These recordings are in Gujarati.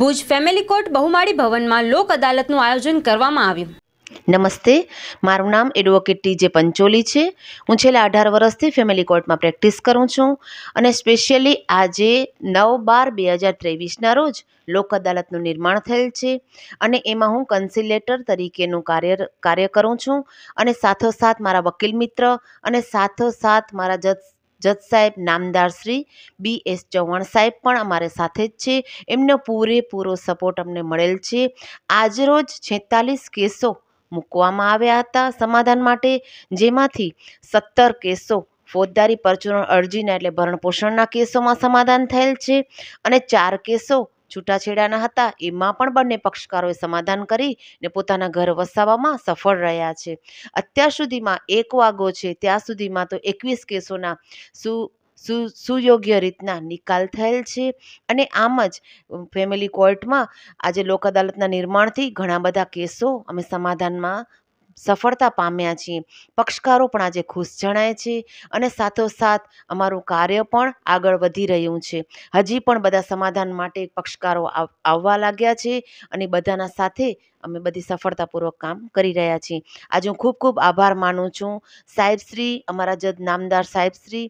ભુજ ફેમિલી કોર્ટ બહુમાળી ભવનમાં લોક અદાલતનું આયોજન કરવામાં આવ્યું નમસ્તે મારું નામ એડવોકેટ ટીજે પંચોલી છે હું છેલ્લા અઢાર વર્ષથી ફેમિલી કોર્ટમાં પ્રેક્ટિસ કરું છું અને સ્પેશિયલી આજે નવ બાર બે હજાર ત્રેવીસના રોજ લોક અદાલતનું નિર્માણ થયેલ છે અને એમાં હું કન્સિલેટર તરીકેનું કાર્ય કાર્ય કરું છું અને સાથોસાથ મારા વકીલ મિત્ર અને સાથોસાથ મારા જજ જજ સાહેબ નામદાર શ્રી બી એસ ચૌહાણ સાહેબ પણ અમારે સાથે જ છે એમનો પૂરેપૂરો સપોર્ટ અમને મળેલ છે આજરોજ છેતાલીસ કેસો મૂકવામાં આવ્યા હતા સમાધાન માટે જેમાંથી સત્તર કેસો ફોજદારી પરચુરણ અરજીના એટલે ભરણપોષણના કેસોમાં સમાધાન થયેલ છે અને ચાર કેસો છૂટાછેડાના હતા એમાં પણ બંને પક્ષકારોએ સમાધાન કરી ને પોતાના ઘર વસાવવામાં સફળ રહ્યા છે અત્યાર સુધીમાં એક વાગો છે ત્યાં સુધીમાં તો એકવીસ કેસોના સુ સુયોગ્ય રીતના નિકાલ થયેલ છે અને આમ જ ફેમિલી કોર્ટમાં આજે લોક અદાલતના નિર્માણથી ઘણા બધા કેસો અમે સમાધાનમાં સફળતા પામ્યા છીએ પક્ષકારો પણ આજે ખુશ જણાય છે અને સાથોસાથ અમારું કાર્ય પણ આગળ વધી રહ્યું છે હજી પણ બધા સમાધાન માટે પક્ષકારો આવવા લાગ્યા છે અને બધાના સાથે અમે બધી સફળતાપૂર્વક કામ કરી રહ્યા છીએ આજે હું ખૂબ ખૂબ આભાર માનું છું સાહેબશ્રી અમારા જજ નામદાર સાહેબશ્રી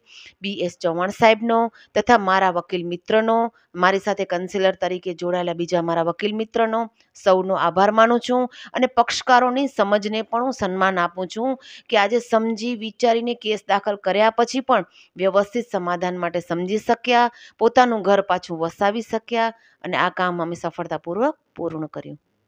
બી એસ ચૌહાણ સાહેબનો તથા મારા વકીલ મિત્રનો મારી સાથે કન્સિલર તરીકે જોડાયેલા બીજા મારા વકીલ મિત્રનો સૌનો આભાર માનું છું અને પક્ષકારોની સમજને પણ હું સન્માન આપું છું કે આજે સમજી વિચારીને કેસ દાખલ કર્યા પછી પણ વ્યવસ્થિત સમાધાન માટે સમજી શક્યા પોતાનું ઘર પાછું વસાવી શક્યા અને આ કામ અમે સફળતાપૂર્વક પૂર્ણ કર્યું